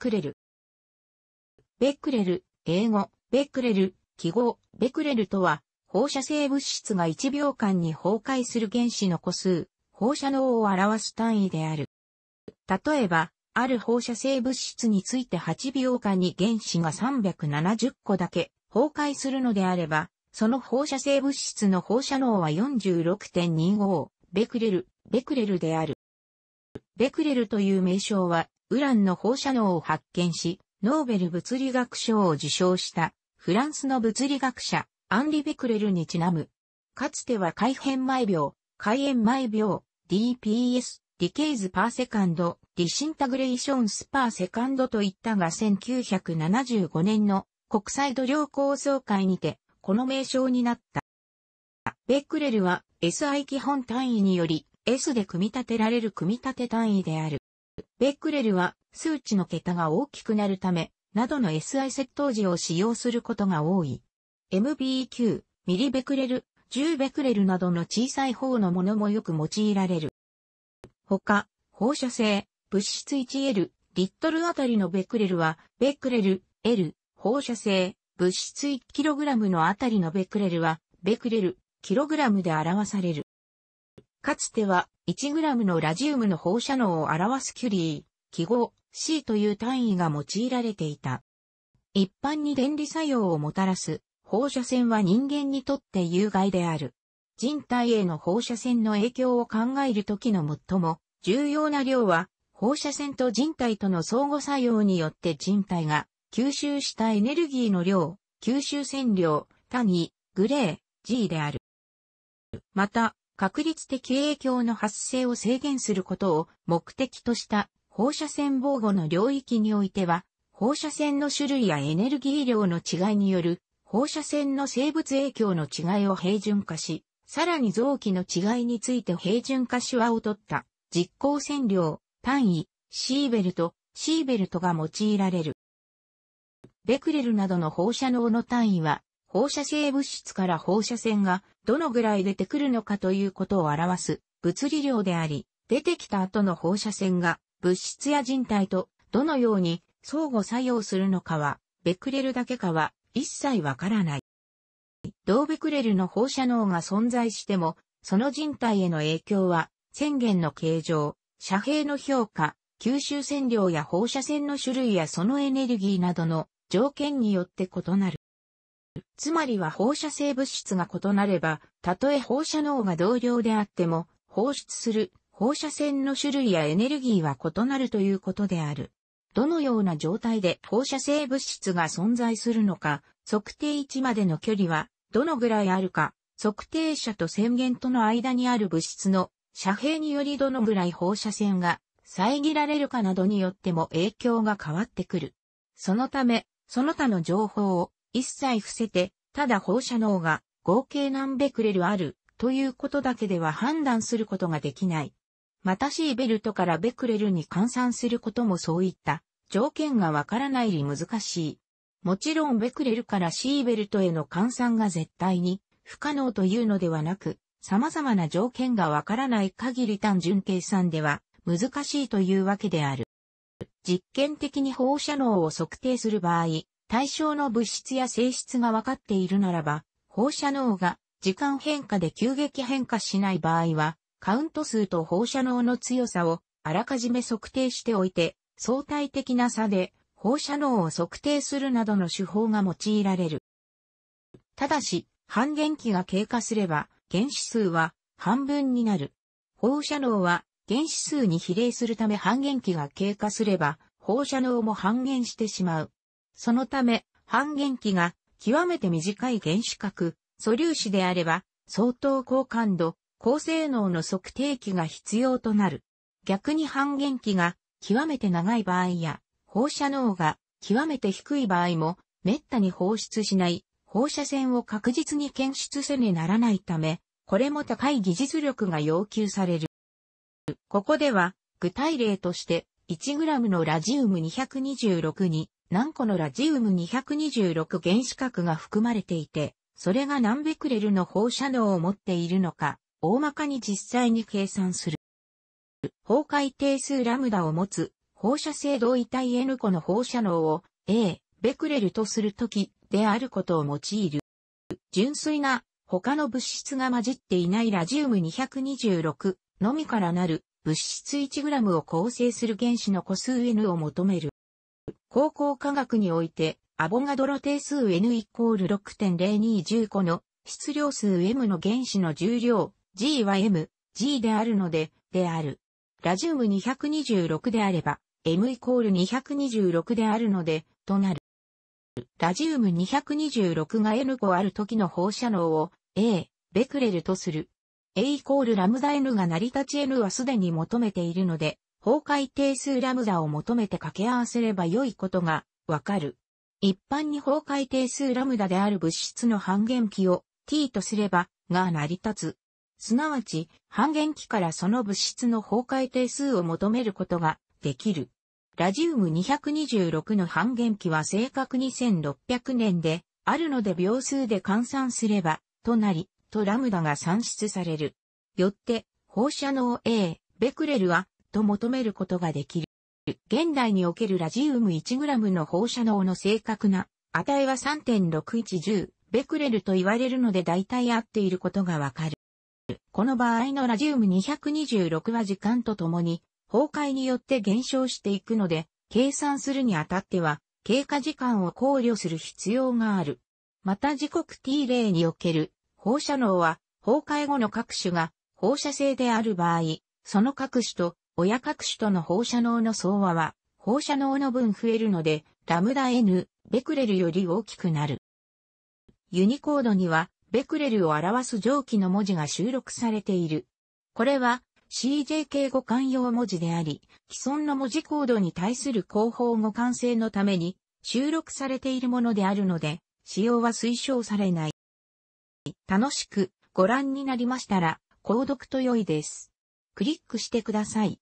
クレル。ベクレル、英語、ベクレル、記号、ベクレルとは、放射性物質が1秒間に崩壊する原子の個数、放射能を表す単位である。例えば、ある放射性物質について8秒間に原子が370個だけ崩壊するのであれば、その放射性物質の放射能は46.25ベクレル、ベクレルである。ベクレルという名称はウランの放射能を発見し、ノーベル物理学賞を受賞したフランスの物理学者アンリ・ベクレルにちなむ。かつては改変毎秒、改変毎秒、DPS、ディケイズパーセカンド、ディシンタグレーションスパーセカンドといったが1975年の国際度量構想会にて、この名称になった。ベクレルは SI 基本単位により S で組み立てられる組み立て単位である。ベクレルは数値の桁が大きくなるため、などの SI 窃盗時を使用することが多い。MBQ、ミリベクレル、10ベクレルなどの小さい方のものもよく用いられる。他、放射性、物質 1L、リットルあたりのベクレルは、ベクレル、L、放射性、物質 1kg のあたりのベクレルは、ベクレル、キログラムで表される。かつては 1g のラジウムの放射能を表すキュリー、記号 C という単位が用いられていた。一般に電離作用をもたらす放射線は人間にとって有害である。人体への放射線の影響を考えるときの最も重要な量は放射線と人体との相互作用によって人体が吸収したエネルギーの量、吸収線量、単位、グレー、G である。また、確率的影響の発生を制限することを目的とした放射線防護の領域においては、放射線の種類やエネルギー量の違いによる放射線の生物影響の違いを平準化し、さらに臓器の違いについて平準化手話を取った実行線量、単位、シーベルト、シーベルトが用いられる。ベクレルなどの放射能の単位は放射性物質から放射線がどのぐらい出てくるのかということを表す物理量であり、出てきた後の放射線が物質や人体とどのように相互作用するのかは、ベクレルだけかは一切わからない。同ベクレルの放射能が存在しても、その人体への影響は、宣言の形状、遮蔽の評価、吸収線量や放射線の種類やそのエネルギーなどの条件によって異なる。つまりは放射性物質が異なれば、たとえ放射能が同量であっても、放出する放射線の種類やエネルギーは異なるということである。どのような状態で放射性物質が存在するのか、測定位置までの距離はどのぐらいあるか、測定者と宣言との間にある物質の遮蔽によりどのぐらい放射線が遮られるかなどによっても影響が変わってくる。そのため、その他の情報を一切伏せて、ただ放射能が合計何ベクレルあるということだけでは判断することができない。またシーベルトからベクレルに換算することもそういった条件がわからないり難しい。もちろんベクレルからシーベルトへの換算が絶対に不可能というのではなく、様々な条件がわからない限り単純計算では難しいというわけである。実験的に放射能を測定する場合、対象の物質や性質が分かっているならば、放射能が時間変化で急激変化しない場合は、カウント数と放射能の強さをあらかじめ測定しておいて、相対的な差で放射能を測定するなどの手法が用いられる。ただし、半減期が経過すれば、原子数は半分になる。放射能は原子数に比例するため半減期が経過すれば、放射能も半減してしまう。そのため、半減期が極めて短い原子核、素粒子であれば、相当高感度、高性能の測定器が必要となる。逆に半減期が極めて長い場合や、放射能が極めて低い場合も、滅多に放出しない放射線を確実に検出せねならないため、これも高い技術力が要求される。ここでは、具体例として、1g のラジウム226に何個のラジウム226原子核が含まれていて、それが何ベクレルの放射能を持っているのか、大まかに実際に計算する。崩壊定数ラムダを持つ放射性同位体 N 個の放射能を A、ベクレルとするときであることを用いる。純粋な他の物質が混じっていないラジウム226のみからなる物質 1g を構成する原子の個数 N を求める。高校科学において、アボガドロ定数 n イコール6.0210個の質量数 m の原子の重量 g は m、g であるので、である。ラジウム226であれば、m イコール226であるので、となる。ラジウム226が n5 ある時の放射能を a、ベクレルとする。a イコールラムダ n が成り立ち n はすでに求めているので、法壊定数ラムダを求めて掛け合わせれば良いことがわかる。一般に法壊定数ラムダである物質の半減期を t とすればが成り立つ。すなわち、半減期からその物質の法壊定数を求めることができる。ラジウム226の半減期は正確に1600年であるので秒数で換算すれば、となり、とラムダが算出される。よって、放射能 A、ベクレルはと求めることができる。現代におけるラジウム 1g の放射能の正確な値は3.6110ベクレルと言われるので大体合っていることがわかる。この場合のラジウム226は時間とともに崩壊によって減少していくので、計算するにあたっては経過時間を考慮する必要がある。また時刻 t 0における放射能は崩壊後の各種が放射性である場合、その各種と親各種との放射能の総和は、放射能の分増えるので、ラムダ N、ベクレルより大きくなる。ユニコードには、ベクレルを表す蒸気の文字が収録されている。これは、CJK 互換用文字であり、既存の文字コードに対する広報互換性のために収録されているものであるので、使用は推奨されない。楽しくご覧になりましたら、購読と良いです。クリックしてください。